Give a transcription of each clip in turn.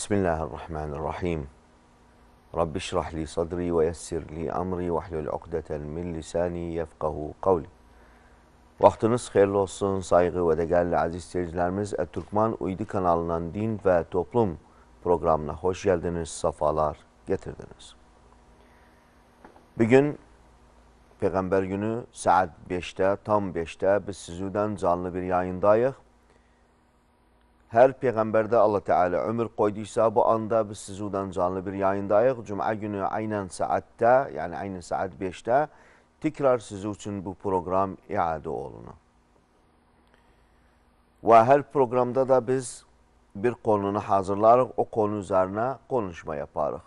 بسم الله الرحمن الرحيم رب اشرح لي صدري ويسر لي أمري واحلل عقدة من lisani يفقه قولي Vaktiniz hayırlı olsun saygı ve değerli aziz seyircilerimiz Türkman Uydu kanalından Din ve Toplum programına hoş geldiniz, safalar getirdiniz. Bugün Peygamber günü saat 5'te, tam 5'te biz sizden canlı bir yayındayız. Hər peyğəmbərdə Allah Teala ömür qoyduysa, bu anda biz sizdən canlı bir yayındayıq. Cümə günü aynən saatdə, yəni aynən saat 5-də tekrar sizi üçün bu proqram iadə olunur. Və hər proqramda da biz bir konunu hazırlarıq, o konu üzərinə konuşma yaparıq.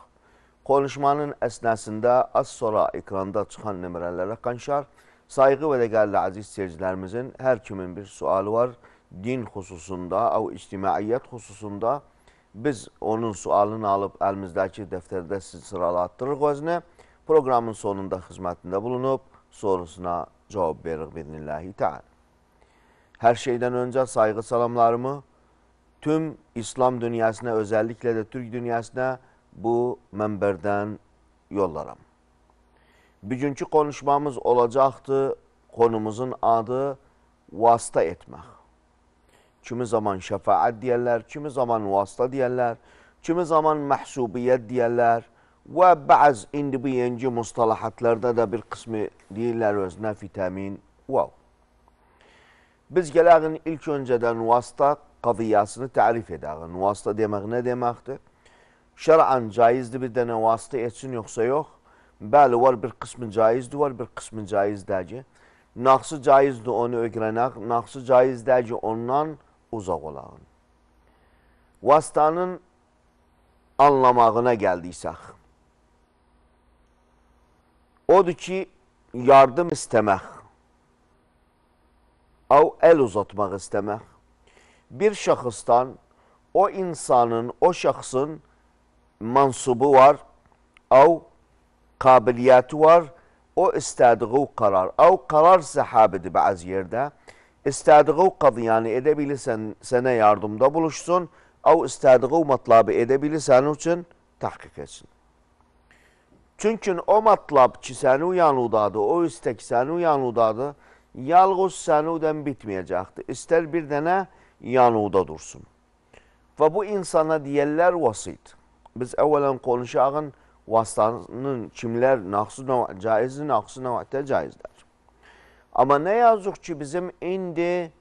Konuşmanın əsnəsində az sonra ekranda çıxan nömrələrə qanşar, sayğı və dəqərli əziz seyircilərimizin hər kimin bir sualı var din xüsusunda, o ictimaiyyət xüsusunda biz onun sualını alıb əlimizdəki dəftərdə sıralatdırıq özünə. Proqramın sonunda xidmətində bulunub, sorusuna cavab veririk birinilləhi təala. Hər şeydən öncə sayğı salamlarımı tüm İslam dünyasına, özəlliklə də Türk dünyasına bu mənbərdən yollaram. Bugünkü konuşmamız olacaqdı, konumuzun adı vasıta etmək kimi zaman şəfaət deyərlər, kimi zaman vasitə deyərlər, kimi zaman məhsubiyyət deyərlər və bəz indi bu yenci mustalahatlarda da bir qismi deyirlər özünə vitamin vav. Biz gələğin ilk öncədən vasitə qadiyyasını tərif edəğin. Vasitə demək nə deməkdir? Şərən caizdir bir dənə vasitə etsin yoxsa yox? Bəli, var bir qismi caizdir, var bir qismi caizdəci. Naqsı caizdir onu öyrənək, naqsı caizdəci ondan uzaq olağın. Vasıtanın anlamağına gəldiysək, odur ki, yardım istəmək, əv əl uzatmaq istəmək, bir şəxsdən o insanın, o şəxsin mansubu var, əv qabiliyyəti var, o istədiyi qarar, əv qarar səhabidir bəzi yerdə, istədiği qadiyanı edə bilirsən, sənə yardımda buluşsun, av istədiği matlabı edə bilirsən üçün təhqiq etsin. Çünki o matlab ki, səni uyanıdadır, o istək səni uyanıdadır, yalğız sənudən bitməyəcəkdir. İster bir dene, yanuda dursun. Ve bu insana deyərlər vasit. Biz evvelen konuşağın vasıtanın kimler naqsı növə caizdir, naqsı növə ama ne yazık ki bizim indi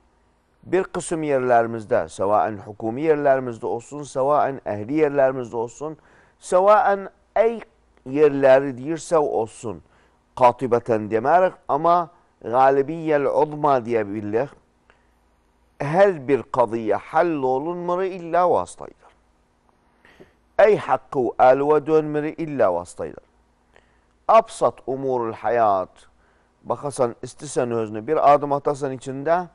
bir kısım yerlerimizde, sevaen hukumi yerlerimizde olsun, sevaen ehli yerlerimizde olsun, sevaen ey yerleri değilse olsun, katibeten demerek ama galibiyel uzma diyebilirler. Her bir kadıya hallolunmuru illa vasıtayla. Ey hakkı elve dönmürü illa vasıtayla. Absat umurul hayat, bakasan, istisen özünü bir adım atasan içinde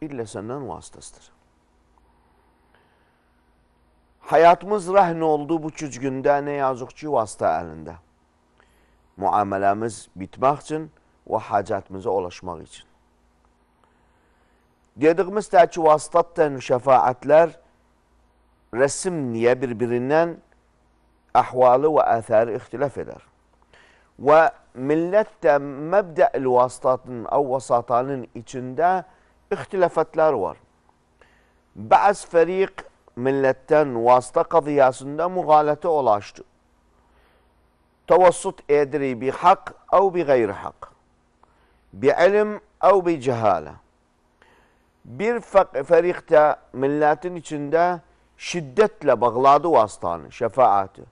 illa senden vasıtasıdır. Hayatımız rəhn oldu bu güzgündə ne yazık ki vasıta əlində. Muameləmiz bitmək üçün və hacətmizə ulaşmaq üçün. Dediyimiz təki vasıtatdan şəfaətlər rəsm niyə bir-birindən əhvalı və əthəri ixtilaf edər. وملتة مبدأ الواسطة أو وساطان إيشندا اختلفت لاروار بعض فريق ملتة واسطة قضية سندا مغالطة أولاشتو توسط إدري بحق أو بغير حق بعلم أو بجهالة بيرفق فريقته ملاتن شندا شدت لبغلاد واسطان شفاعاته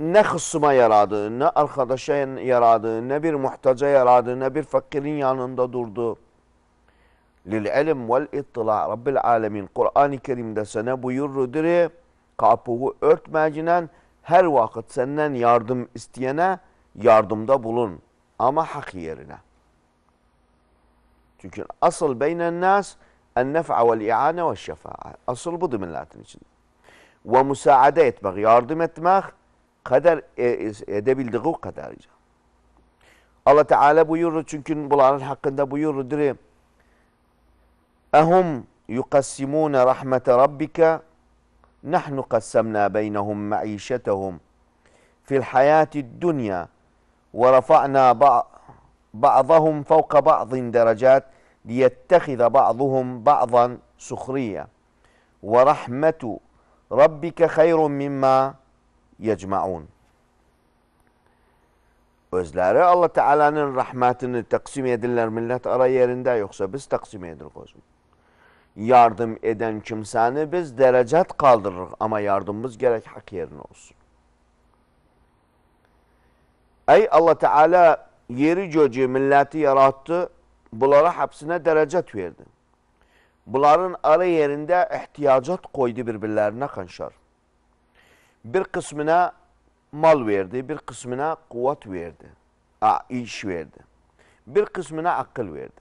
ne hısma yaradı, ne arkadaşa yaradı, ne bir muhtaca yaradı, ne bir fakirin yanında durdu. Lil ilim vel ittila Rabbil alemin. Kur'an-ı Kerim'de sana buyurur kapığı örtmeyicinen her vakit senden yardım isteyene yardımda bulun. Ama hak yerine. Çünkü asıl beynen nas en nef'a vel i'ane ve şefa'a. Asıl budur milletin içinde. Ve musaade etmek, yardım etmek kader edebildiği kadarıyla. Allah Teala buyurur çünkü bunların hakkında buyurur Ehum yukassimune rahmete rabbike nahnu kassamna beynehum maişetehum fil hayati dunya ve rafa'na ba'dahum fevka ba'din derecat liyettehize ba'duhum ba'dan suhriye ve rahmetu rabbike hayrun mimma yecmaun. Özləri Allah Teala'nın rəhmətini təqsim edirlər millət ara yerində, yoxsa biz təqsim edirik özüm. Yardım edən kimsəni biz dərəcət qaldırırıq, amma yardımımız gərək haqq yerinə olsun. Ey Allah Teala yeri göcü milləti yarattı, bunlara həbsinə dərəcət verdi. Bunların ara yerində ehtiyacat qoydu bir-birlərinə qanşar. bir kısmına mal verdi, bir kısmına kuvvet verdi, iş verdi. Bir kısmına akıl verdi.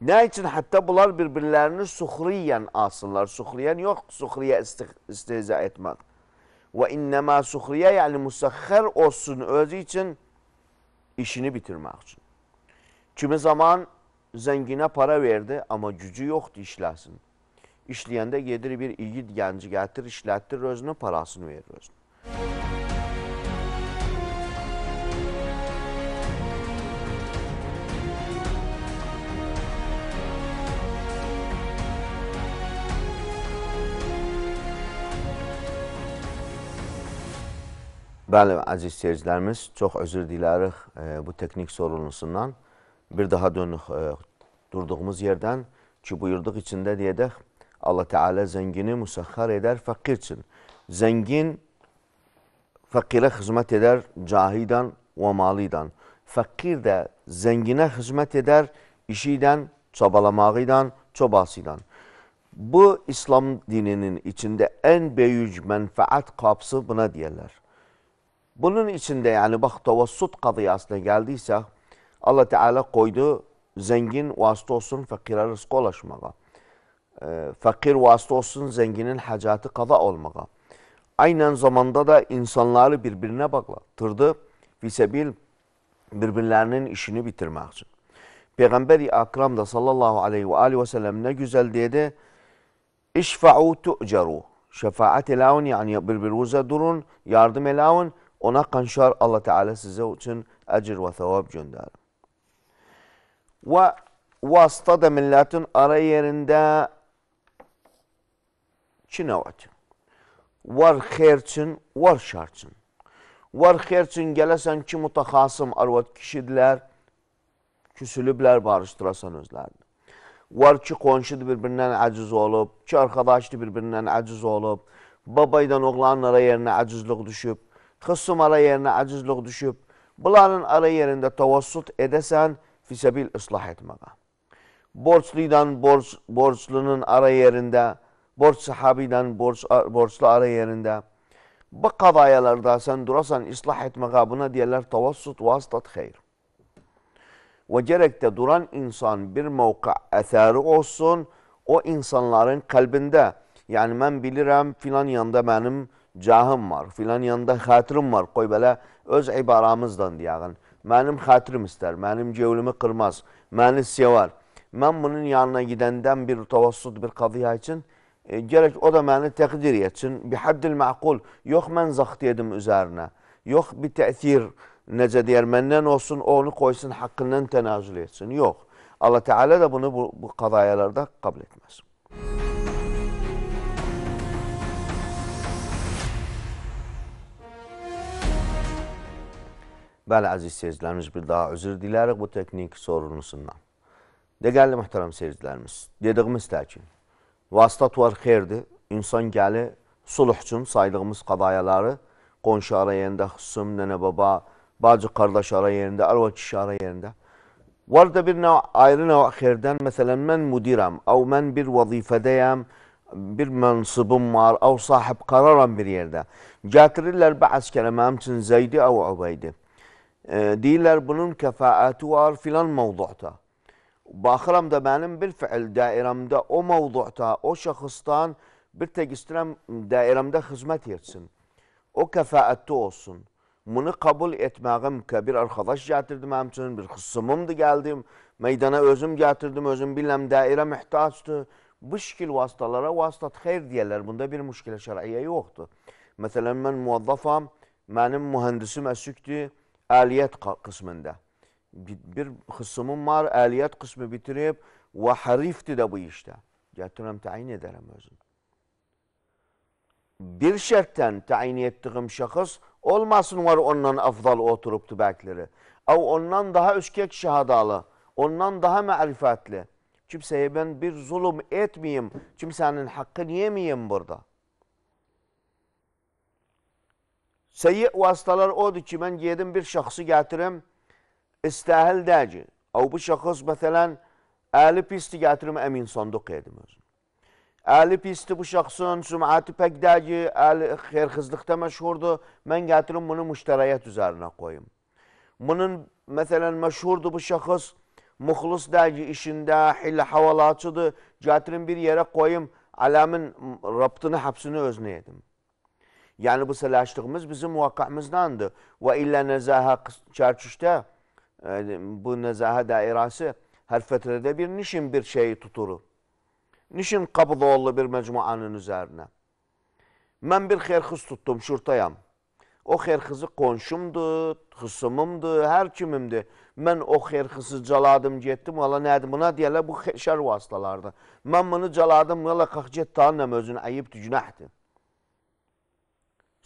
Ne için? Hatta bunlar birbirlerini suhriyen alsınlar. Suhriyen yok, suhriye istihza etmek. Ve innema suhriye yani musahher olsun özü için işini bitirmek için. Kimi zaman zengine para verdi ama gücü yoktu işlesin işleyende gedir bir igid gənci getir, işlətdir özünə, parasını verir özünə. Bəli, əziz seyircilərimiz, çok özür dilərik e, bu teknik sorunusundan Bir daha dönük e, durduğumuz yerden ki, buyurduq içində deyədək, Allah Teala zengini musahhar eder fakir Zengin fakire hizmet eder cahidan ve malidan. Fakir de zengine hizmet eder işiden, çabalamağıydan, çobasıydan. Bu İslam dininin içinde en büyük menfaat kapsı buna diyorlar. Bunun içinde yani bak tavassut kadıyasına geldiyse Allah Teala koydu zengin vasıta olsun fakire rızkı ulaşmağa. Ee, fakir vasıta olsun zenginin hacatı kaza olmağa. Aynen zamanda da insanları birbirine bağlatırdı. Visebil birbirlerinin işini bitirmek için. Peygamberi Akram da sallallahu aleyhi ve aleyhi ve sellem ne güzel dedi. İşfa'u tu'ceru. Şefaat elawun yani birbirinize durun, yardım elawun. Ona kanşar Allah Teala size için ecir ve sevap gönderir. Ve vasıta da milletin ara yerinde չնավաճն, var խերցն, var շարցն։ Var xerçin gələsən ki, mütəxasım arvad kişidilər, küsülüblər, barışdırasan özlərini. Var ki, qonşudur bir-birindən əciz olub, ki, arxadaşdır bir-birindən əciz olub, babaydan oğlanın ara yerinə əcizlik düşüb, xıssım ara yerinə əcizlik düşüb. Bunların ara yerində tavassut edəsən, fisəbil ıslah etməqə. Borçluydan borç, borçlunun ara yerində borç sahibiyle, borç, borçlu arayənində bu qadayalarda sən durasan islah etmək qabına deyirlər tavassut vasitət xeyr. Və gərəkdə duran insan bir mövqə əsəri olsun o insanların qəlbində. Yəni mən bilirəm filan yanda mənim cahım var, filan yanda xətirim var. Qoy belə öz ibaramızdan deyəğin. Mənim xətirim istər, mənim cevlimi qırmaz, məni sevər. Mən bunun yanına gedəndən bir tavassut bir qadiya üçün E, gərək o da məni təqdir etsin. Bi həddil məqul. Yox, mən zaxt edim üzərinə. Yox, bir təəthir necə deyər, məndən olsun, onu qoysun, haqqından tənazül etsin. Yox, Allah Teala da bunu bu, bu qadayalarda qabul etməz. Bəli, əziz seyircilərimiz, bir daha özür dilərik bu texniki sorunlusundan. Dəqəli mühtərəm seyircilərimiz, dediyimiz təkin. Vastat var xeyirdir. İnsan gəli suluh üçün saydığımız qadayaları qonşu ara yerində, xüsum, nənə baba, bacı qardaş ara yerində, ərva kişi ara yerində. Var da bir nəv, ayrı nəv xeyirdən, məsələn, mən müdirəm, əv mən bir vazifədəyəm, bir mənsubum var, əv sahib qararam bir yerdə. Gətirirlər bəz kələməm üçün Zeydi əv Ubeydi. E, deyirlər, bunun kəfəəti var filan mövduqda. Baxıram da mənim bir fiil dairəmdə o mövduda, o şəxsdan bir tək istəyirəm dairəmdə xidmət etsin. O kəfəətli olsun. Bunu qəbul etməyim ki, bir arkadaş gətirdi mənim üçün, bir xısımımdır gəldim, meydana özüm gətirdim, özüm biləm dairə mühtacdır. Bu şəkil vasitələrə vasitət xeyr deyirlər. Bunda bir müşkilə şərəiyyə yoxdur. Məsələn, mən muvazzafam, mənim mühəndisim əsükdür, əliyyət qismində. bir kısımım var, ehliyet kısmı bitirip ve harifti de bu işte. Getiririm tayin ederim özüm. Bir şertten tayin ettiğim şahıs olmasın var ondan afdal oturuptu bekleri. Av ondan daha üskek şahadalı, ondan daha marifetli. Kimseye ben bir zulüm etmeyeyim, kimsenin hakkını yemeyeyim burada. Seyyi vasıtalar odur ki ben yedim bir şahsı getirim, استاهل داجه او بشخص مثلا اهل بيستي قاترم emin sandık يدم اهل pisti bu şahsın sümati pek daci, ahli xerxizlikte meşhurdu. Ben getirim bunu müşteriyet üzerine koyayım. Bunun mesela meşhurdu bu şahıs. Muhlus daci işinde, hile havalatçıdı. Getirim bir yere koyayım. Alamın raptını, hapsını özne yedim. Yani bu selaşlığımız bizim muvakkamızdandı. Ve illa nezaha çarçışta. Yani bu nezaha dairesi her fetrede bir nişin bir şeyi tuturu. Nişin kabıda oldu bir mecmuanın üzerine. Ben bir xerxiz tuttum, şurtayam. O xerxizi qonşumdu, xısımımdı, her kimimdi. Mən o xerxizi caladım, getdim, valla nədir, buna deyərlər, bu şər vasitalardır. Mən bunu caladım, valla qax get tanınəm özünə, əyibdir, günahdir.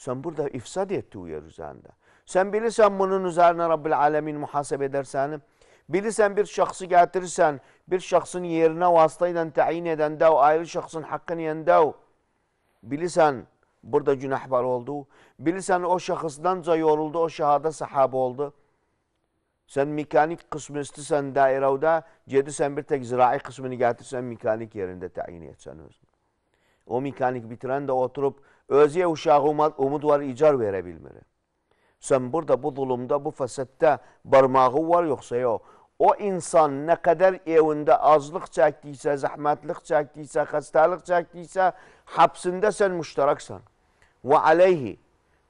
Sən burada ifsad etdi o yer üzərində. Sen bilirsen bunun üzerine Rabbil Alemin muhasebe edersen, bilirsen bir şahsı getirirsen, bir şahsın yerine vasıtayla tayin eden de o ayrı şahsın hakkını yen de o. Bilirsen burada günah var oldu. Bilirsen o şahısdanca yoruldu, o şahada sahab oldu. Sen mekanik kısmı istesen dairevde, cedirsen bir tek zirai kısmını getirsen mekanik yerinde tayin etsen özünü. O mekanik bitiren de oturup özüye uşağı umut var icar verebilmeli. Sen burada bu zulümde, bu fesette parmağı var yoksa yok. O insan ne kadar evinde azlık çektiyse, zahmetlik çektiyse, hastalık çektiyse hapsinde sen müştereksen. Ve aleyhi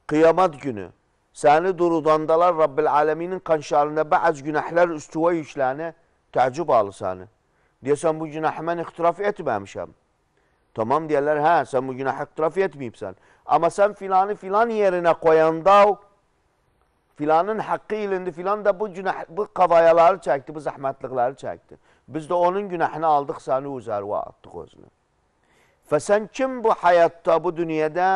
kıyamet günü seni durudandalar Rabbil Aleminin kanşarına bazı günahlar üstüve yükləne tecrübe alı seni. Deyəsən bu günahı mən ixtiraf etməmişəm. Tamam deyirlər, ha sen bu günahı ixtiraf etməyibsən. Amma sən filanı filan yerine yerinə o filanın haqqı ilindi, filan da bu günah, bu qavayaları çəkdi, bu zəhmətliqləri çəkdi. Biz də onun günahını aldıq səni uzarva atdıq özünü. Və sən kim bu həyatda, bu dünyada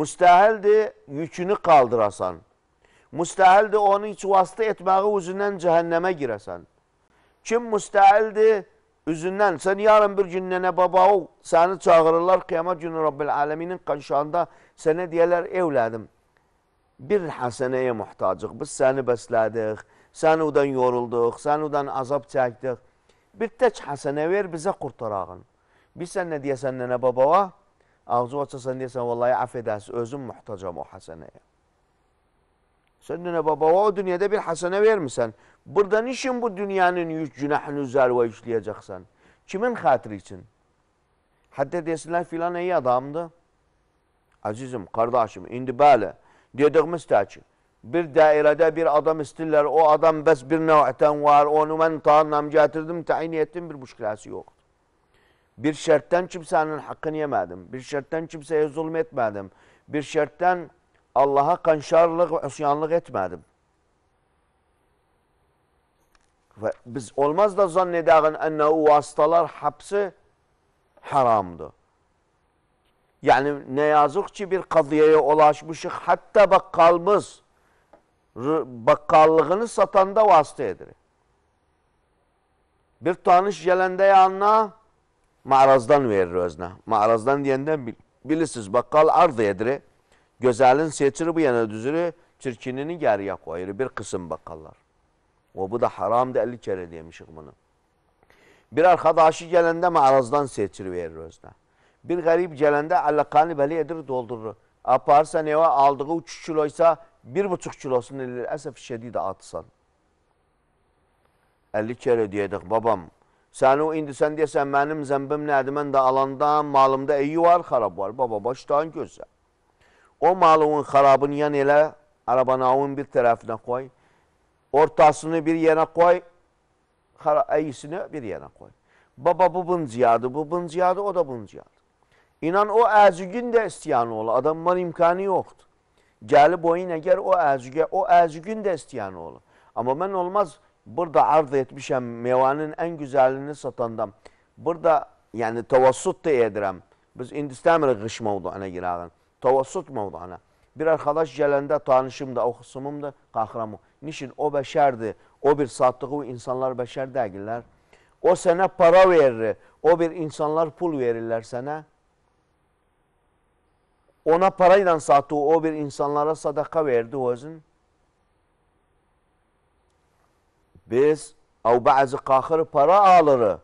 müstəhəldir, yükünü qaldırasan. Müstəhəldir, onun heç vasitə etməyi üzündən cəhənnəmə girəsən. Kim müstəhəldir, üzündən, sən yarın bir gün nənə baba o, səni çağırırlar qiyamət günü Rabbil Aləminin qanşağında, sənə deyərlər evlədim bir həsənəyə muhtacıq. Biz səni bəslədik, sən udan yorulduq, sən udan azab çəkdik. Bir tək həsənə ver bizə qurtarağın. Biz sən nə deyəsən nənə babava, ağzı açasan deyəsən, vallahi əf edəsin, özüm muhtacam o həsənəyə. Sən nənə babava o dünyada bir həsənə vermirsən. Burada nişin bu dünyanın yük günahını üzərvə yükləyəcəksən? Kimin xətri üçün? Hətta desinlər filan iyi adamdır. Əzizim, qardaşım, indi bəli, Dediyimiz təki, bir dairədə bir adam istirlər, o adam bəs bir növətən var, onu mən tanınam, gətirdim, təyin etdim, bir müşkiləsi yoxdur. Bir şərtdən kimsənin haqqını yemədim, bir şərtdən kimsəyə zulm etmədim, bir şərtdən Allaha qanşarlıq və üsyanlıq etmədim. Və biz olmaz da zann edəğin ənəu vasitalar həbsi haramdır. Yani ne yazık ki bir kadıya ulaşmışız. Hatta bakkalımız bakkallığını da vasıta edir. Bir tanış gelende yanına mağarazdan verir özne. Mağarazdan diyenden bil, bilirsiniz bakkal ardı edir. Gözelin seçiri bu yana düzürü, çirkinini geriye koyur bir kısım bakkallar. O bu da haramdı 50 kere demişik bunu. Bir arkadaşı gelende mağarazdan seçir verir özne. Bir qərib gələndə əlləqqəni belə edir, doldurur. Aparsa neva aldığı 3 kiloysa 1,5 kilosunu eləyir. Əsəf şədidə atsan. 50 kere deyədik, babam, sən o indi sən deyəsən, mənim zəmbim nədir, mən də alandan, malımda eyi var, xarab var. Baba, başdan görsən. O malının xarabını yan elə, arabanavın bir tərəfinə qoy, ortasını bir yerə qoy, əyisini bir yerə qoy. Baba bu bıncıyadı, bu bıncıyadı, o da bıncıyadı. İnan o əzügün də istəyəni ola. Adamlar imkanı yoxdur. Gəlib oyun əgər o əzügə, o əzügün də istəyəni ola. Amma mən olmaz, burada arz etmişəm meyvanın ən güzəlini satandam. Burada, yəni tavassut da edirəm. Biz indi istəmirik qış mövduana girəğin. Tavassut mövduana. Bir arkadaş gələndə tanışım da, oxusumum da, qaxıram. Nişin o bəşərdir, o bir satdığı o insanlar bəşər dəgirlər. O sənə para verir, o bir insanlar pul verirlər sənə. ona parayla sattı o bir insanlara sadaka verdi o yüzden. Biz av bazı kahır para alırı.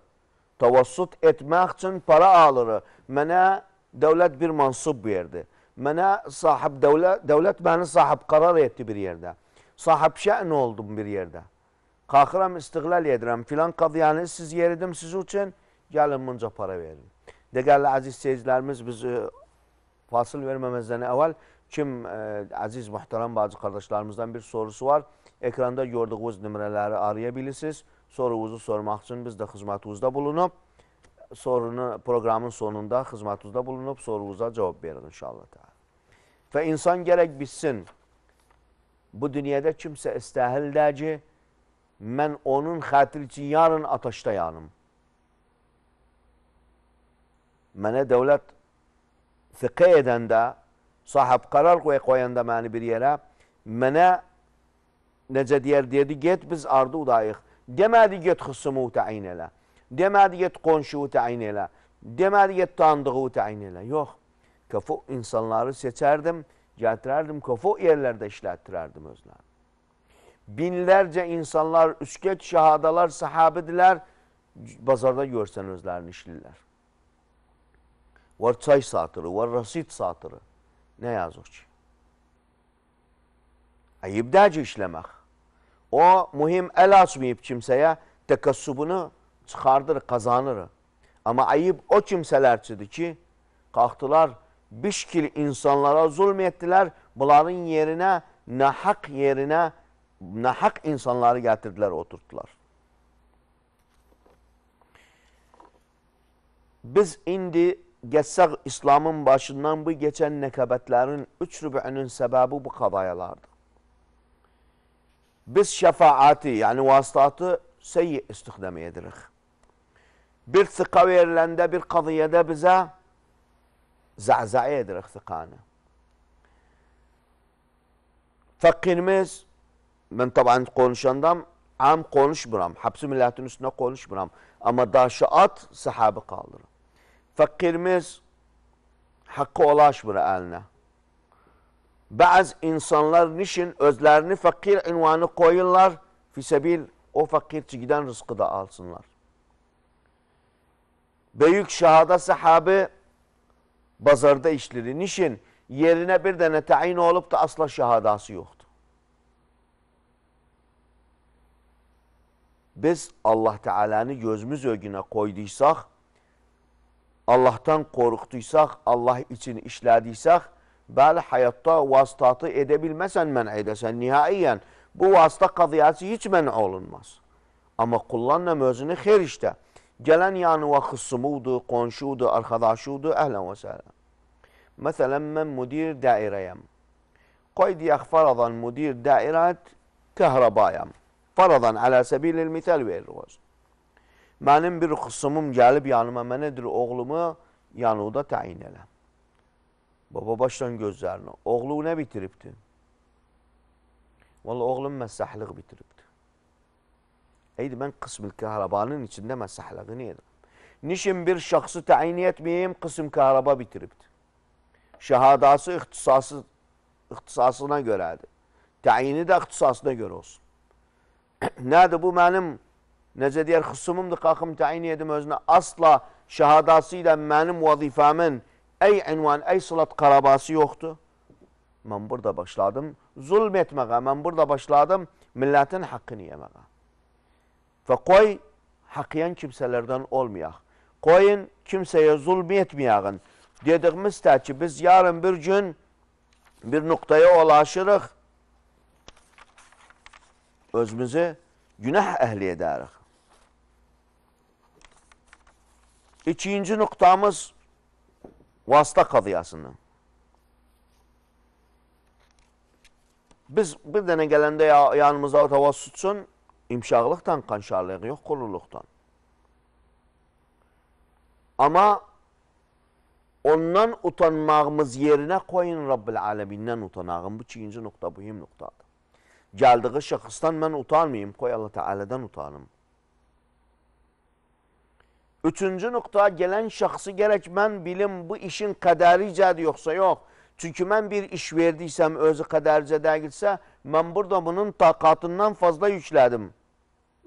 Tavassut etmek için para alırı. Bana devlet bir mansub verdi. Bana sahip devlet, devlet beni sahip karar etti bir yerde. Sahip şen oldum bir yerde. Kalkıram istiklal yedirəm. Filan yani siz yeridim siz için. Gelin bunca para verin. Değerli aziz seyircilerimiz biz fasıl vermemezden evvel kim e, aziz muhterem bazı kardeşlerimizden bir sorusu var. Ekranda gördüğünüz nömrələri arayabilirsiniz. Sorunuzu sormaq üçün biz də xidmətinizdə bulunub sorunu proqramın sonunda xidmətinizdə bulunub sorunuza cavab verir inşallah. Və insan gərək bilsin bu dünyada kimsə istəhildər ki mən onun xətri üçün yarın ateşdə yanım. Mənə dövlət fıkıh eden de sahip karar koyan da mani bir yere mene nece diğer dedi git biz ardı udayık. Demedi git hısımı tayin ele. Demedi git konşu tayin ele. Demedi git tandığı tayin ele. Yok. Kafu insanları seçerdim, getirerdim, kafu yerlerde işlettirerdim özler. Binlerce insanlar, üsket şahadalar, sahabediler, bazarda görsen özlerini işliler. وارچای ساتırı, var rasit satırı. Ne yazık ki. Ayıbdacı işlemek. O mühim el açmayıp kimseye tekassubunu çıxardır, kazanır. Ama ayıp o kimselerçidir ki, kalktılar, bir şekil insanlara zulm ettiler, bunların yerine, nahak yerine, nahak insanları getirdiler, oturttular. Biz indi geçsek İslam'ın başından bu geçen nekabetlerin üç rübünün sebebi bu kadayalardı. Biz şefaati yani vasıtatı seyyi istihdam edirik. Bir sıka verilende bir kadıyede bize zazai edirik sıkanı. Fakirimiz ben taban konuşandam am konuşmuram. Hapsi milletin üstüne konuşmuram. Ama daşaat sahabe kaldırır fakirimiz hakka ulaşmır eline. Bazı insanlar niçin özlerini fakir ünvanı koyurlar? Fisebil o fakir giden rızkı da alsınlar. Büyük şahada sahabe bazarda işleri. Niçin? Yerine bir tane tayin olup da asla şahadası yoktu. Biz Allah Teala'nı gözümüz önüne koyduysak Allahdan qorxduysak, Allah üçün işlədiysək, bəli, həyatda vasıtatı edə bilməsən, mənə edəsən, nihaiyən, bu vasıta qadiyyəsi heç mənə olunmaz. Amma kullanla özünü xeyr işdə. Gələn yanı və xüsumudur, qonşudur, arxadaşudur, əhlən və sələn. Məsələn, mən müdir dairəyəm. Qoy deyək, faradan müdir dairət kəhrəbayam. Faradan, ələ səbilil misal verir olsun. Mənim bir xısımım gəlib yanıma, mənədir oğlumu yanıda təyin elə. Baba başdan gözlərini. Oğlu nə bitiribdi? Valla oğlum məsəhlıq bitiribdi. Eydi, mən qısm-ül kəhrabanın içində məsəhlığını edim. Nişin bir şəxsi təyin etməyim, qısm kəhraba bitiribdi. Şəhadası ixtisası, ixtisasına görədir. Təyini də ixtisasına görə olsun. Nədir bu mənim Nece diğer hısımımdı kalkım tayin yedim özüne asla şehadasıyla benim vazifemin ey envan ey sılat karabası yoktu. Ben burada başladım zulmetmeye, ben burada başladım milletin hakkını yemeye. Ve koy hakiyen kimselerden olmayak. Koyun kimseye zulmetmeyeğin. Dediğimiz ki biz yarın bir gün bir noktaya ulaşırıq, özümüzü günah əhli edərik. İkinci noktamız vasıta qadiyasını. Biz bir dənə gələndə yanımıza o təvassut üçün imşaqlıqdan qanşarlıq, yox qulluqdan. ondan utanmağımız yerine koyun Rabbil Ələmindən utanağım. Bu ikinci bu mühim noktadır. Gəldiyi şəxsdən ben utanmayım, qoy Allah Teala'dan utanım. Üçüncü nöqtəyə gələn şəxsi gərək mən bilim bu işin qədəricədir yoxsa yox. Çünki mən bir iş verdiysəm, özü qədəricə deyilsə, mən burada bunun taqatından fazla yüklədim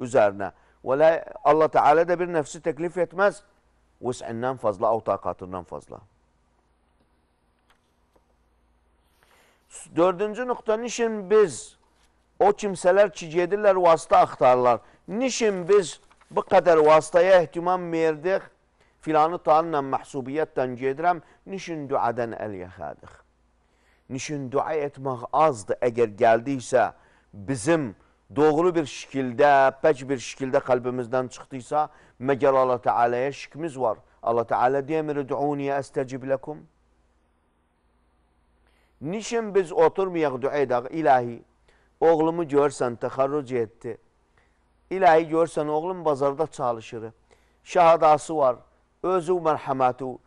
üzərinə. Və Allah Teala da bir nəfsi təklif etməz. Vəsəndən fazla, o taqatından fazla. Dördüncü nöqtə, nişin biz, o kimsələr ki, gedirlər, vasitə axtarırlar. Nişin biz, بقدر واسطەیە احتیمان مێردێخ filanıtanla məhsubiyyətdən gedirəm, nişin duadən əl yaxadıq. Nişin dua etmək azdır, əgər gəldiysə, bizim doğru bir şəkildə, pək bir şəkildə qalbimizdən çıxdıysa, məgər Allah Teala'ya şikimiz var. Allah Teala deyəmir, duuniyə əstəcib ləkum. Nişin biz oturmayaq dua edək, ilahi, oğlumu görsən, təxarruc etdi. İlahi görsen oğlum bazarda çalışır. Şahadası var. Özü mərhəmətu.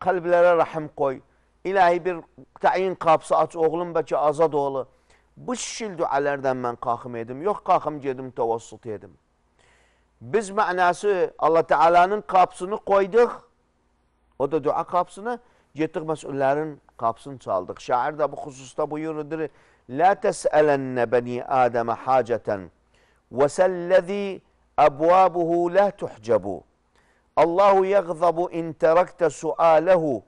Qəlblərə rahim koy. İlahi bir təyin qapısı aç oğlum bəlkə azad oğlu. Bu şil dualərdən ben qalxım edim. yok qalxım gedim təvassut edim. Biz mənası Allah Teala'nın qapısını koyduk, O da dua qapısını. Getdik məsullərin qapısını çaldık. Şair də bu hususta buyurudur. La təsələnə bəni Adəmə hacətən. وسلذي أبوابه لا تحجب الله يغضب إن تركت سؤاله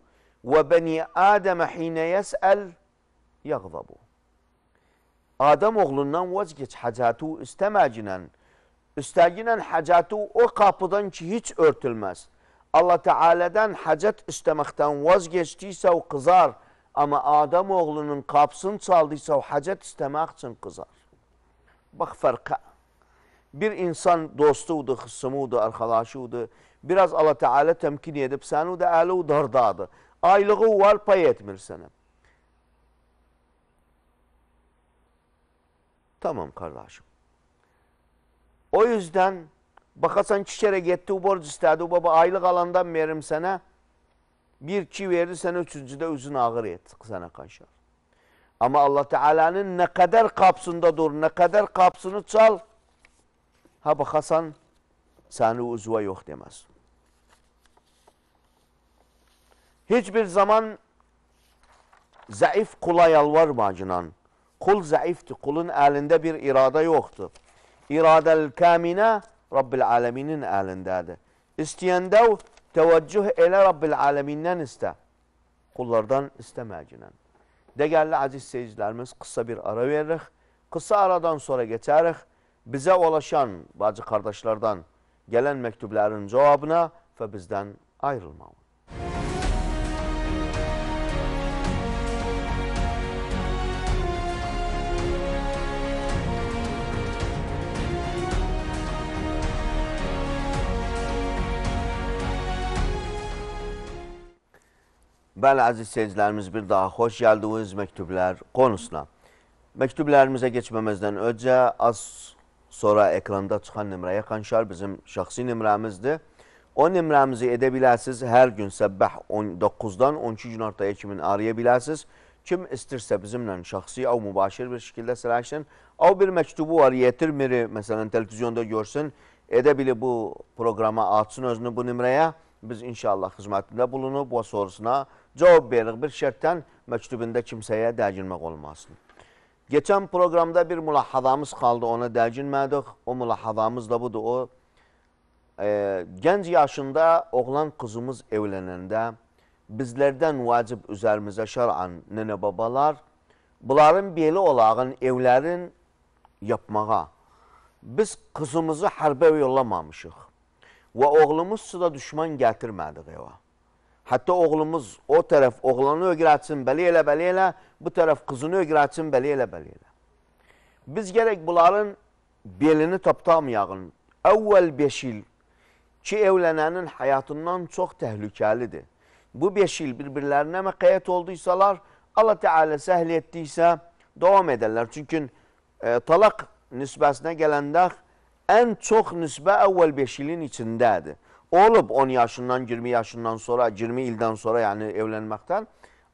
وبني آدم حين يسأل يغضب آدم oğlundan vazgeç hacatu istemacinen. İstaginen hacatu o kapıdan ki hiç örtülmez. Allah Teala'dan hacet istemekten vazgeçtiyse o kızar. Ama Adem oğlunun kapısını çaldıysa o hacet istemek için kızar. Bak farka bir insan dostudu, hısımıydı, arkadaşıydı. Biraz Allah Teala temkin edip seni de alev dardadı. Aylığı var pay etmir sana. Tamam kardeşim. O yüzden bakasan çiçere gitti, borcu istedi. Baba aylık alandan veririm sana. Bir çi verdi sana üçüncüde üzün ağır et sana kaşar. Ama Allah Teala'nın ne kadar kapsında dur, ne kadar kapsını çal ha bakasan seni uzva yok demez. Hiçbir zaman zayıf kula yalvarma acınan. Kul zayıfti. Kulun elinde bir irade yoktu. İradel kamine Rabbil aleminin elindedir. İsteyende teveccüh ele Rabbil aleminden iste. Kullardan isteme acınan. Değerli aziz seyircilerimiz kısa bir ara veririz. Kısa aradan sonra geçeriz bizə ulaşan bacı kardeşlerden gelen mektupların cevabına və bizdən ayrılmalı. Bəli, əziz seyircilərimiz, bir daha hoş geldiniz məktublər konusuna. Məktublərimizə geçmemizden önce az sonra ekranda çıxan nömrəyə qanşar bizim şəxsi nömrəmizdir. O nömrəmizi edə bilərsiniz. Hər gün səbbəh 9-dan 12 gün ortaya kimin araya bilərsiniz. Kim istirsə bizimlə şəxsi av mübaşir bir şəkildə sərəşin, av bir məktubu var, yetirmir, məsələn, televizyonda görsün, edə bili bu proqrama atsın özünü bu nömrəyə. Biz inşallah xidmətində bulunub, o sorusuna cavab veririk. Bir şərtdən məktubində kimsəyə dəyirmək olmasın. Keçən proqramda bir mülahazamız qaldı, ona dəlginmədik. O mülahazamız da budur. O, e, gənc yaşında oğlan qızımız evlənəndə bizlərdən vacib üzərimizə şərən nənə-babalar, bunların beli olağın evlərin yapmağa, biz qızımızı hərbə yollamamışıq və oğlumuz suda düşman gətirmədik eva. Hətta oğlumuz o tərəf oğlanı öyrətsin, bəli elə, bəli elə, bu tərəf qızını öyrətsin, bəli elə, bəli elə. Biz gərək bunların belini tapdamayağın. Əvvəl 5 il ki, evlənənin həyatından çox təhlükəlidir. Bu 5 il bir-birlərinə məqayət olduysalar, Allah Teala səhl etdiysə, davam edərlər. Çünki e, talaq nisbəsinə gələndə ən çox nisbə əvvəl 5 ilin içindədir olub 10 yaşından, 20 yaşından sonra, 20 ildən sonra, yəni evlənməkdən.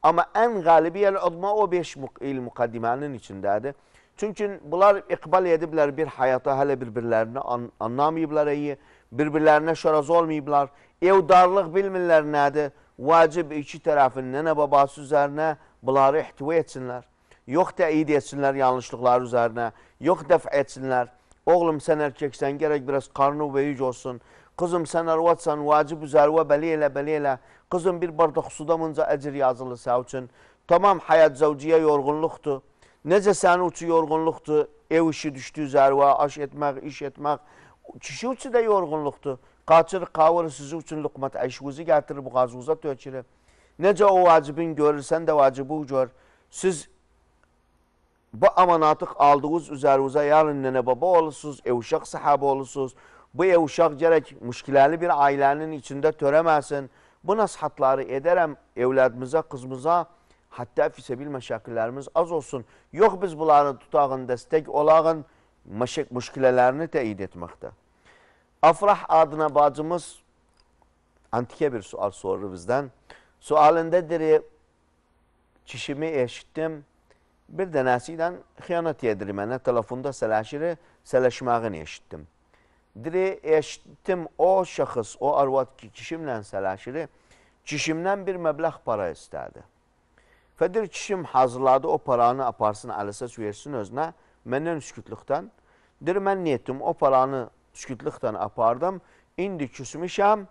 Amma ən qalibi el-udma o 5 il müqaddimənin içindədir. Çünki bunlar iqbal ediblər bir həyata, hələ bir-birlərini an anlamayıblar iyi, bir-birlərinə şöraz olmayıblar, evdarlıq bilmirlər nədir, vacib iki tərəfin nənə babası üzərinə bunları ihtiva etsinlər. Yox təyid etsinlər yanlışlıqları üzərinə, yox dəf etsinlər. Oğlum sən erkəksən, gərək biraz qarnı veyic olsun, Qızım sən arvadsan, vacib üzərvə belə elə, belə elə. Qızım bir bardaq suda mınca əcr yazılır səv üçün. Tamam, həyat zəvciyə yorğunluqdur. Necə sənin üçün yorğunluqdur? Ev işi düşdü üzərvə, aş etmək, iş etmək. Kişi üçün də yorğunluqdur. Qaçır, qavır, sizi üçün lüqmat əşvuzi gətirir, boğazınıza tökülür. Necə o vacibin görürsən də vacibu gör. Siz bu amanatıq aldığınız üzərinizə yarın yəni nənə baba olursunuz, ev uşaq sahabı olursunuz. Bu ev uşaq gərək müşkiləli bir ailənin içində törəməsin. Bu nasihatları edərəm evlədimizə, qızımıza, hətta fisebil məşəqillərimiz az olsun. Yox biz bunları tutağın, dəstək olağın məşək müşkilələrini təyid etməkdə. Afrah adına bacımız antike bir sual sordu bizdən. Sualında diri, çişimi eşitdim, bir dənəsi ilə xiyanət yedir mənə, telefonda sələşiri, sələşməğini eşitdim. Diri o şəxs, o arvad ki, kişimlə sələşiri, kişimdən bir məbləx para istədi. Fədir kişim hazırladı o paranı aparsın, əlisəs versin özünə, məndən sükütlükdən. Dir, mən niyetim, o paranı sükütlükdən apardım, indi küsmüşəm,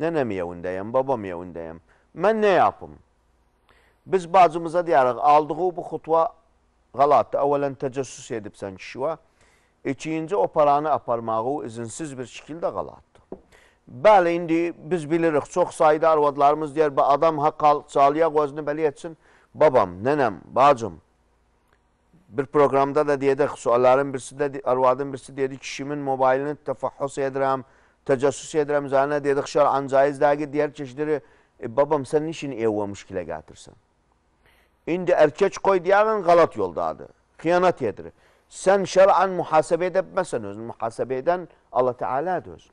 nənəm yevindəyəm, babam yevindəyəm. Mən nə yapım? Biz bacımıza deyərək, aldığı bu xutva qalatdır. Əvvələn təcəssüs edibsən kişivə, ikinci o paranı aparmağı izinsiz bir şəkildə qalardı. Bəli, indi biz bilirik, çox sayda arvadlarımız deyər, adam haqq çalıya qozunu bəli etsin, babam, nənəm, bacım, bir programda da dedik, sualların birisi də, arvadın birisi dedi, kişimin mobilini təfəhhüs edirəm, təcəssüs edirəm, üzərinə dedik, şər'an caiz dəqiq, digər çeşidiri, e, babam, sən niçin evə müşkilə gətirsən? İndi erkək qoy deyəğin qalat yoldadır, xiyanat edir. Sen şer'an muhasebe edemezsen özün. Muhasebe eden Allah Teala özün.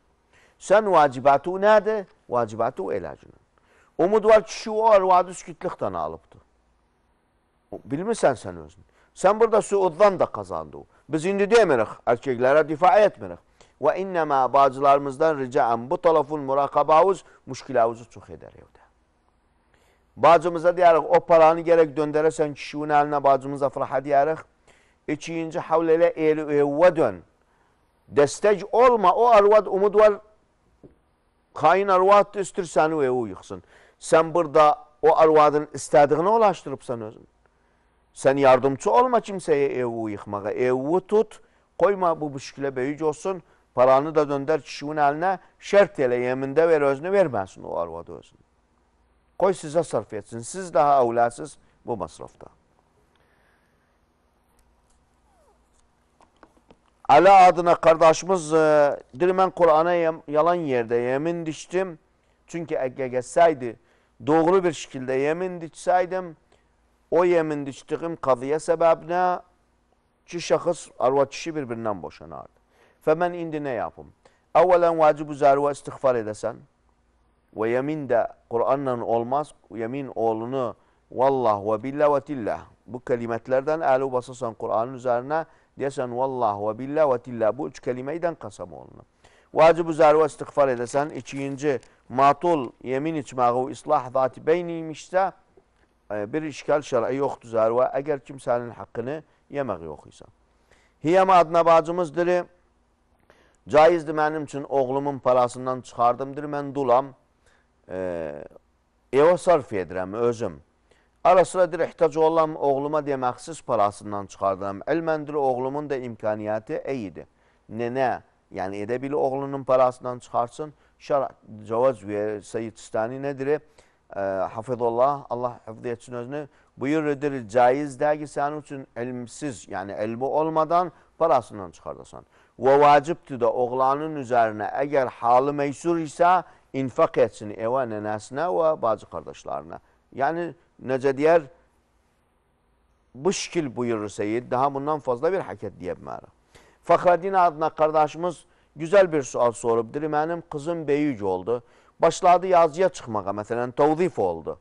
Sen vacibatı nerede? Vacibatı elacının. Umut var kişi var vaadi sükütlükten alıptı. Bilmirsən sen özün. Sen burada suuddan da kazandı. Biz indi demirik, erkeklere difa etmirik. Ve innema bacılarımızdan ricaen bu tarafın murakabavuz, müşkilavuzu çok eder evde. Bacımıza deyirik, o paranı gerek döndüresen kişinin eline bacımıza fırha deyirik ikinci havlele evve dön. Destek olma o arvad umut var. Kain arvad üstür seni evi yıksın. Sen burada o arvadın istediğine ulaştırıpsan özün. Sen yardımcı olma kimseye evi yıkmağa. Evi tut, koyma bu büşküle büyüc olsun. Paranı da dönder kişinin eline şert ele yeminde ver özünü vermezsin o arvadı özünü. Koy size sarf etsin. Siz daha evlasız bu masrafta. Ala adına kardeşimiz e, dirmen Kur'an'a yalan yerde yemin diştim. Çünkü ege geçseydi doğru bir şekilde yemin dişseydim o yemin diştiğim kadıya sebebine iki şahıs arva kişi birbirinden boşanardı. Femen indi ne yapım? Evvelen vacibu zarva istiğfar edesen ve yemin de Kur'an'la olmaz. Yemin oğlunu vallah ve billah ve tillah bu kelimetlerden el basasan Kur'an'ın üzerine deyəsən vallah və billah və tillah bu üç kəlimə ilə qasam olunur. Vacib üzəri və istiğfar edəsən, ikinci matul yemin içməği islah zati beyni imişsə, e, bir işgal şərai yoxdur zəri və əgər kimsənin haqqını yemək yox isə. Hiyəmə adına bacımızdır, caizdir mənim üçün oğlumun parasından çıxardımdır, mən dulam, e, eva sarf edirəm özüm. Ara sıra deyir, ehtiyacı olan oğluma deyə məxsus parasından çıxardıram. Əlməndir oğlumun da imkaniyyəti eydi. Nenə, yəni edə bili oğlunun parasından çıxarsın, şərat cavaz verir, Seyyid Sistani nedir? E, Hafizullah, Allah hafız etsin özünü. Buyurudur, caiz dəgi sənin üçün elmsiz, yəni elmi olmadan parasından çıxardasan. Və vacibdir də oğlanın üzerine. Eğer halı meysur isə, infak etsin evə nənəsinə və bacı kardeşlerine. Yəni, Nece diğer bu şekil buyurur seyir. Daha bundan fazla bir hareket diyemem. Fakradin adına kardeşimiz güzel bir sual sorubdur. Benim kızım büyüyücü oldu. Başladı yazıya çıkmaya mesela tevzif oldu.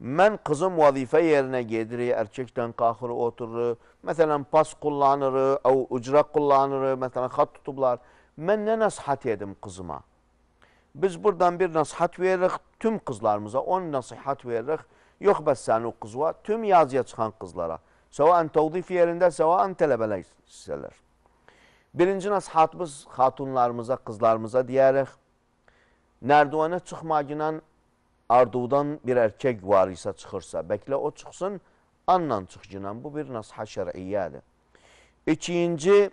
Ben kızım vazife yerine gelir, erkekten kalkır oturur. Mesela pas kullanır, ev ucra kullanır, mesela hat tutublar. Ben ne nasihat edim kızıma? Biz buradan bir nasihat veririz tüm kızlarımıza, on nasihat veririz. Yox bəs səni o qızva, tüm yazıya çıxan qızlara, səvan təvdif yerində, səvan tələbələr hissələr. Birinci nasihatımız xatunlarımıza, qızlarımıza deyərək, nərduvənə çıxmaqla ardudan bir erkek var isə çıxırsa, bəklə o çıxsın, anla çıxcınan. Bu bir nasihat şər'iyyədir. İkinci,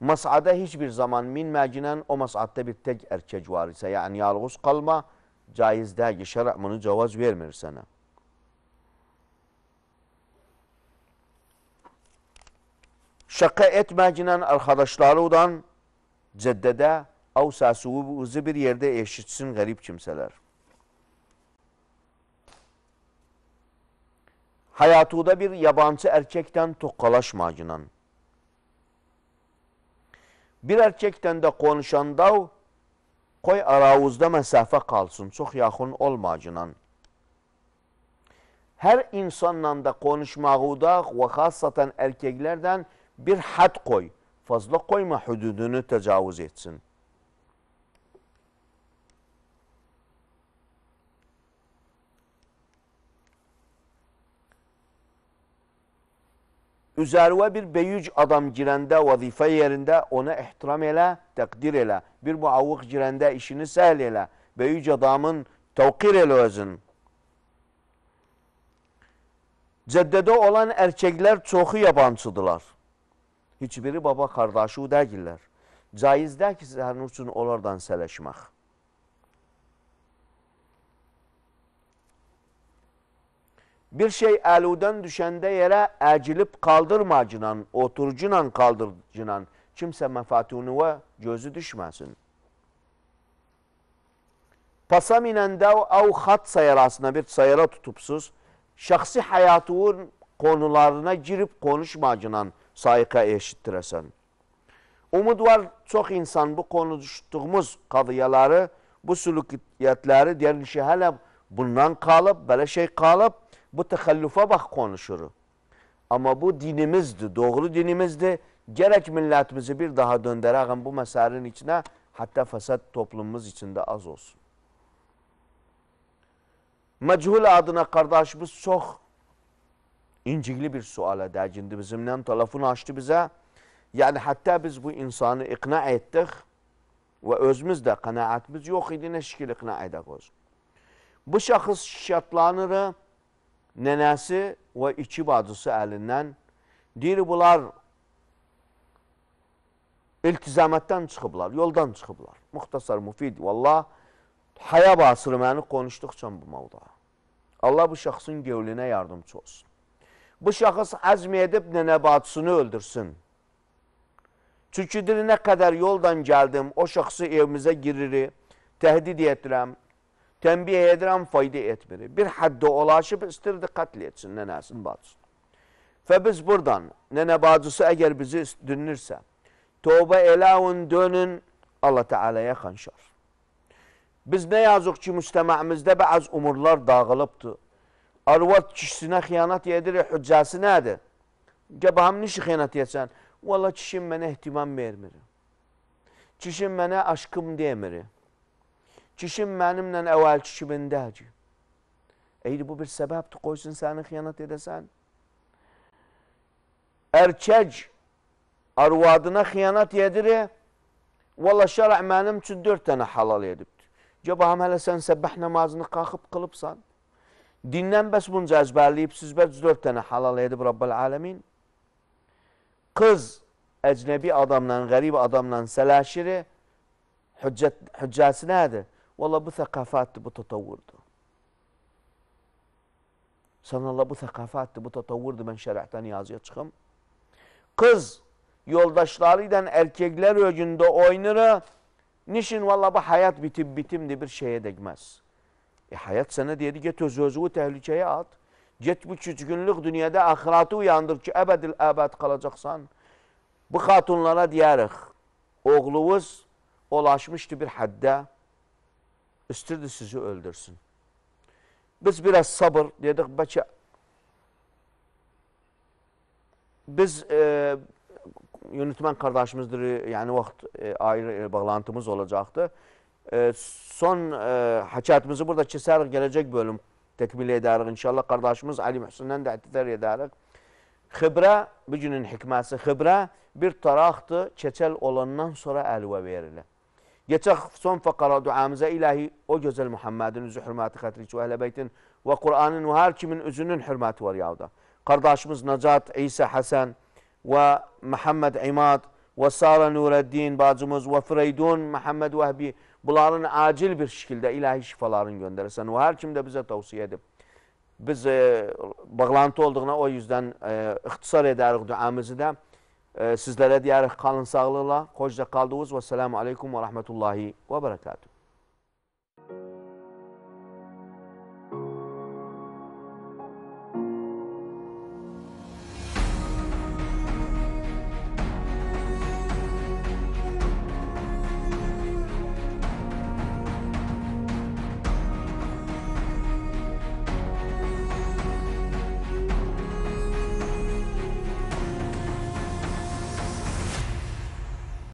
masada heç bir zaman minməklə o masada bir tək erkek var isə, yəni yalğız qalma, caiz değil ki şer'a bunu cevaz vermir sana. Şaka etmeyinen arkadaşlarından ceddede avsa suğubu bir yerde eşitsin garip kimseler. Hayatında bir yabancı erkekten tokkalaşmayinen. Bir erkekten de konuşan o. Qoy aravuzda məsafə qalsın, çox yaxın olmacınan. Hər insanla da konuşmağıda və xasatan erkəklərdən bir həd qoy. Fazla qoyma, hüdudunu təcavüz etsin. üzərinə bir beyüc adam girəndə, vəzifə yerində ona ehtiram elə, təqdir elə. Bir muavviq girəndə işini səhl elə. Beyüc adamın təvqir elə özün. Cəddədə olan ərkəklər çoxu yabancıdırlar. Heç biri baba qardaşı dəyillər. Caizdə ki, sənin üçün onlardan sələşmək. Bir şey əludən düşəndə yerə əcilib qaldırmacinan, oturucunan qaldırcinan, kimsə məfatunuvə gözü düşməsin. Pasa minəndə əv xat sayarasına bir sayara tutubsuz, şəxsi həyatının konularına girib konuşmacinan sayıqa eşitdirəsən. Umud var, çox insan bu konuşduğumuz qadiyaları, bu sülükiyyətləri, deyərli ki, hələ bundan qalıb, belə şey qalıb, bu tehallufa bak konuşur Ama bu dinimizdi, doğru dinimizdi. Gerek milletimizi bir daha dönderelim bu mesarin içine hatta fesat toplumumuz içinde az olsun. Mechul adına kardeşimiz çok incikli bir sual edəcindi bizimle. telefon açtı bize. Yani hatta biz bu insanı ikna ettik ve özümüz de kanaatimiz yok idi ne şekil ikna edek olsun. Bu şahıs şartlanır nənəsi və iki bacısı əlindən deyir, bunlar iltizamətdən çıxıblar, yoldan çıxıblar. Muxtasar Mufid, vallah, haya basırı məni konuşduqca bu mavda. Allah bu şəxsin gövlünə yardımcı olsun. Bu şəxs əzm edib nənə bacısını öldürsün. Çünki deyir, nə qədər yoldan gəldim, o şəxsi evimizə girir, təhdid edirəm, tənbih edirəm, fayda etmir. Bir həddə ulaşıb istirdi qətl etsin nənəsinin bacısını. Və biz buradan, nənə bacısı əgər bizi dinlirsə, tövbə eləyun, dönün, Allah Teala'ya xanşar. Biz nə yazıq ki, müstəməmizdə bəz umurlar dağılıbdır. Arvad kişisinə xiyanət edir, hüccəsi nədir? Gəbəhəm nişi xiyanət etsən? Valla kişim mənə ehtimam vermir. Kişim mənə aşkım demir. Kişim mənimlə əvvəlki kimindədir. Eydi, bu bir səbəbdir, qoysun səni xiyanət edəsən. Ərkək arvadına xiyanət yedir, valla şərə mənim üçün dörd dənə halal edibdir. Gəbəhəm hələ sən səbbəh namazını qalxıb qılıbsan, dindən bəs bunu cəzbərləyib, siz bəs dörd dənə halal edib Rabbal aləmin. Qız əcnəbi adamla, qərib adamla sələşiri, hüccəsi nədir? Valla bu sekafatti, bu tatavvurdu. Sanalla bu sekafatti, bu tatavvurdu. Ben şerahten yazıya çıkım. Kız yoldaşlarıyla erkekler öcünde oynarı, Nişin valla bu hayat bitip bitimdi bir şeye değmez. E hayat sana dedi ki özü özü tehlikeye at. Get bu çüzgünlük dünyada ahiratı uyandır ki ebedil ebed kalacaksan. Bu hatunlara diyerek oğlumuz ulaşmıştı bir hadde. İstirdi sizi öldürsün. Biz biraz sabır dedik, bəlkə biz e, yönetmen kardeşimizdir, yani vaxt e, ayrı e, bağlantımız olacaktı. E, son e, hakikatimizi burada keserek gelecek bölüm tekmil ederiz inşallah. Kardeşimiz Ali Mühsin'den de etibar ederiz. Xibra, bugünün hikməsi xibra bir taraxtı, keçəl olandan sonra əlvə verilir. Geçen son fakara duamıza ilahi o güzel Muhammed'in üzü hürmeti Hatice ve ehle beytin ve Kur'an'ın ve her kimin üzünün hürmeti var yavda. Kardeşimiz Necat, İsa Hasan ve Muhammed İmad ve Sara Nureddin bacımız ve Freydun Muhammed Vehbi bunların acil bir şekilde ilahi şifalarını gönderirsen ve her kim de bize tavsiye edip biz e, bağlantı olduğuna o yüzden e, ihtisar ederiz duamızı da sizlere diyarı kalın sağlığıyla hoşça kaldınız. Vesselamu aleyküm ve rahmetullahi ve berekatuhu.